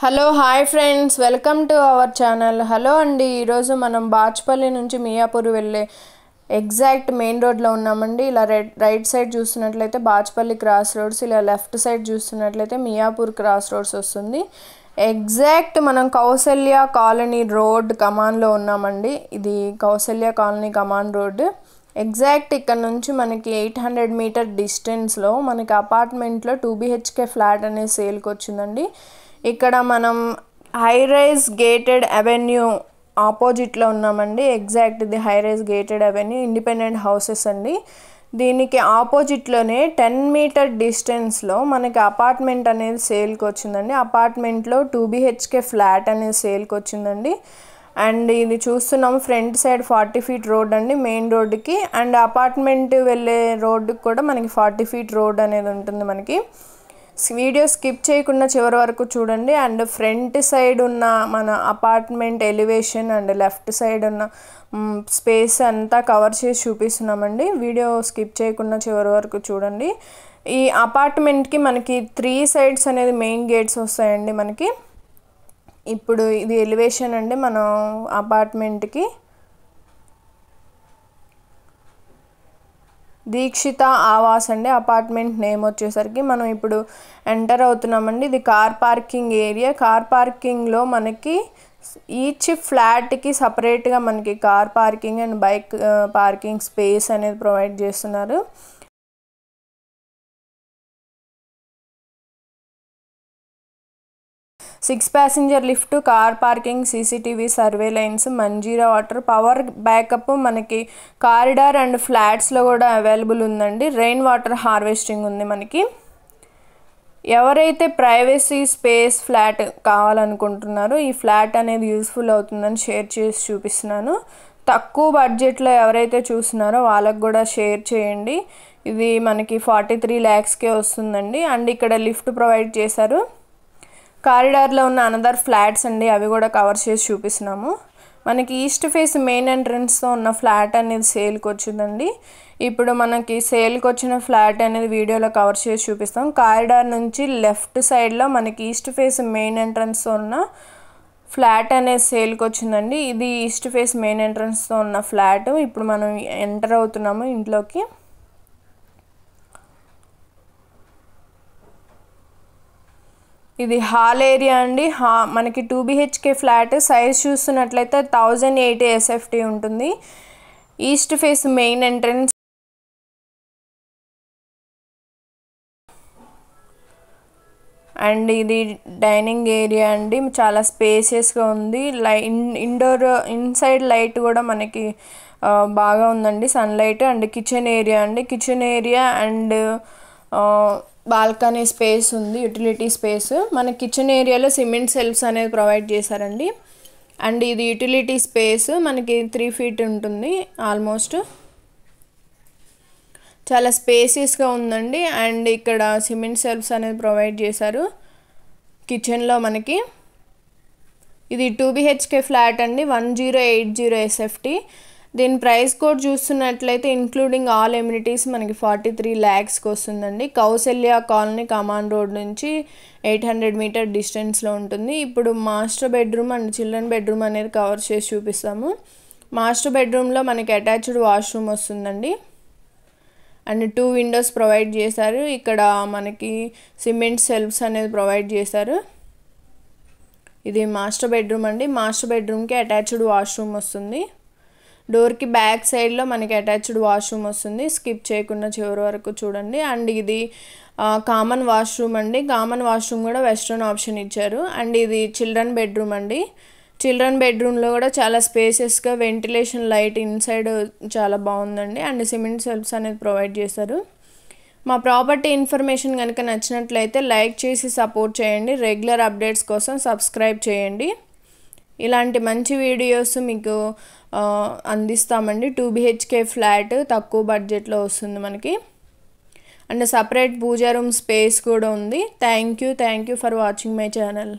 hello hi friends welcome to our channel hello అండి ఈరోజు మనం బాచ్పల్లి నుంచి మియాపూర్ వెళ్ళే ఎగ్జాక్ట్ మెయిన్ రోడ్లో ఉన్నామండి ఇలా రెడ్ రైట్ సైడ్ చూస్తున్నట్లయితే బాచ్పల్లి క్రాస్ రోడ్స్ ఇలా లెఫ్ట్ సైడ్ చూస్తున్నట్లయితే మియాపూర్ క్రాస్ రోడ్స్ వస్తుంది ఎగ్జాక్ట్ మనం కౌసల్య కాలనీ రోడ్ కమాన్లో ఉన్నామండి ఇది Kausalya colony Kaman road exact ఇక్కడ నుంచి మనకి ఎయిట్ హండ్రెడ్ మీటర్ డిస్టెన్స్లో మనకి అపార్ట్మెంట్లో టూ బీహెచ్కే ఫ్లాట్ అనే సేల్కి వచ్చిందండి ఇక్కడ మనం హై రైజ్ గేటెడ్ అవెన్యూ ఆపోజిట్లో ఉన్నామండి ఎగ్జాక్ట్ ఇది high rise gated avenue independent houses అండి దీనికి ఆపోజిట్లోనే టెన్ మీటర్ డిస్టెన్స్లో మనకి అపార్ట్మెంట్ అనేది సేల్కి వచ్చిందండి అపార్ట్మెంట్లో టూ బీహెచ్కే ఫ్లాట్ అనేది సేల్కి వచ్చిందండి అండ్ ఇది చూస్తున్నాం front side forty feet road అండి మెయిన్ రోడ్డుకి అండ్ అపార్ట్మెంట్ వెళ్ళే రోడ్డుకి కూడా మనకి ఫార్టీ ఫీట్ రోడ్ అనేది ఉంటుంది మనకి వీడియో స్కిప్ చేయకుండా చివరి వరకు చూడండి అండ్ ఫ్రంట్ సైడ్ ఉన్న మన apartment elevation and left side ఉన్న స్పేస్ అంతా కవర్ చేసి చూపిస్తున్నామండి వీడియో స్కిప్ చేయకుండా చివరి వరకు చూడండి ఈ అపార్ట్మెంట్కి మనకి త్రీ సైడ్స్ అనేది మెయిన్ గేట్స్ వస్తాయండి మనకి ఇప్పుడు ఇది ఎలివేషన్ అండి మనం అపార్ట్మెంట్కి దీక్షిత ఆవాస్ అండి అపార్ట్మెంట్ నేమ్ వచ్చేసరికి మనం ఇప్పుడు ఎంటర్ అవుతున్నామండి ఇది కార్ పార్కింగ్ ఏరియా కార్ పార్కింగ్లో మనకి ఈచ్ ఫ్లాట్కి సపరేట్గా మనకి car parking and bike parking space అనేది ప్రొవైడ్ చేస్తున్నారు six passenger lift car parking CCTV surveillance Manjeera water power backup మనకి కారిడార్ అండ్ ఫ్లాట్స్లో కూడా అవైలబుల్ ఉందండి రెయిన్ వాటర్ హార్వెస్టింగ్ ఉంది మనకి ఎవరైతే ప్రైవసీ స్పేస్ ఫ్లాట్ కావాలనుకుంటున్నారో ఈ ఫ్లాట్ అనేది యూస్ఫుల్ అవుతుందని షేర్ చేసి చూపిస్తున్నాను తక్కువ బడ్జెట్లో ఎవరైతే చూస్తున్నారో వాళ్ళకు కూడా షేర్ చేయండి ఇది మనకి ఫార్టీ త్రీ ల్యాక్స్కే వస్తుందండి అండ్ ఇక్కడ లిఫ్ట్ ప్రొవైడ్ చేశారు కారిడార్లో ఉన్న అనదర్ ఫ్లాట్స్ అండి అవి కూడా కవర్ చేసి చూపిస్తున్నాము మనకి ఈస్ట్ ఫేస్ మెయిన్ ఎంట్రన్స్తో ఉన్న ఫ్లాట్ అనేది సేల్కి వచ్చిందండి ఇప్పుడు మనకి సేల్కి వచ్చిన ఫ్లాట్ అనేది వీడియోలో కవర్ చేసి చూపిస్తాం కారిడార్ నుంచి లెఫ్ట్ సైడ్లో మనకి ఈస్ట్ ఫేస్ మెయిన్ ఎంట్రన్స్తో ఉన్న ఫ్లాట్ అనేది సేల్కి వచ్చిందండి ఇది ఈస్ట్ ఫేస్ మెయిన్ ఎంట్రన్స్తో ఉన్న ఫ్లాట్ ఇప్పుడు మనం ఎంటర్ అవుతున్నాము ఇంట్లోకి ఇది హాల్ ఏరియా అండి హా మనకి టూ బిహెచ్కే ఫ్లాట్ సైజ్ చూస్తున్నట్లయితే థౌజండ్ ఎయిటీ ఎస్ఎఫ్టీ ఉంటుంది east face main entrance and ఇది డైనింగ్ ఏరియా అండి చాలా స్పేసియస్గా ఉంది లై ఇండోర్ ఇన్సైడ్ లైట్ కూడా మనకి బాగా ఉందండి సన్లైట్ అండ్ కిచెన్ ఏరియా అండి kitchen area and balcony space ఉంది యూటిలిటీ స్పేస్ మన కిచెన్ ఏరియాలో సిమెంట్ సెల్ఫ్స్ అనేది ప్రొవైడ్ చేశారండి అండ్ ఇది యూటిలిటీ స్పేస్ మనకి త్రీ ఫీట్ ఉంటుంది ఆల్మోస్ట్ చాలా స్పేసియస్గా ఉందండి అండ్ ఇక్కడ సిమెంట్ సెల్ఫ్స్ అనేది ప్రొవైడ్ చేశారు కిచెన్లో మనకి ఇది టూ బీహెచ్కే ఫ్లాట్ అండి one zero eight zero SFT దీని ప్రైస్ కోడ్ చూస్తున్నట్లయితే ఇంక్లూడింగ్ ఆల్ ఎమ్యూనిటీస్ మనకి ఫార్టీ త్రీ ల్యాక్స్కి వస్తుందండి కౌశల్య కాలనీ కమాన్ రోడ్ నుంచి ఎయిట్ హండ్రెడ్ మీటర్ డిస్టెన్స్లో ఉంటుంది ఇప్పుడు master bedroom and children bedroom అనేది కవర్ చేసి చూపిస్తాము మాస్టర్ బెడ్రూమ్లో మనకి అటాచ్డ్ వాష్రూమ్ వస్తుందండి అండ్ టూ విండోస్ ప్రొవైడ్ చేశారు ఇక్కడ మనకి సిమెంట్ సెల్ఫ్స్ అనేది ప్రొవైడ్ చేశారు ఇది మాస్టర్ బెడ్రూమ్ అండి మాస్టర్ బెడ్రూమ్కి అటాచ్డ్ వాష్రూమ్ వస్తుంది డోర్కి బ్యాక్ సైడ్లో మనకి అటాచ్డ్ వాష్రూమ్ వస్తుంది స్కిప్ చేయకుండా చివరి వరకు చూడండి అండ్ ఇది కామన్ వాష్రూమ్ అండి కామన్ వాష్రూమ్ కూడా వెస్ట్రన్ ఆప్షన్ ఇచ్చారు అండ్ ఇది చిల్డ్రన్ బెడ్రూమ్ అండి చిల్డ్రన్ బెడ్రూమ్లో కూడా చాలా స్పేసెస్గా వెంటిలేషన్ లైట్ ఇన్సైడ్ చాలా బాగుందండి అండ్ సిమెంట్ సెల్ఫ్స్ అనేది ప్రొవైడ్ చేశారు మా ప్రాపర్టీ ఇన్ఫర్మేషన్ కనుక నచ్చినట్లయితే లైక్ చేసి సపోర్ట్ చేయండి రెగ్యులర్ అప్డేట్స్ కోసం సబ్స్క్రైబ్ చేయండి ఇలాంటి మంచి వీడియోస్ మీకు అందిస్తామండి టూ బిహెచ్కే ఫ్లాట్ తక్కువ బడ్జెట్లో వస్తుంది మనకి and separate puja room space కూడా ఉంది thank you thank you for watching my channel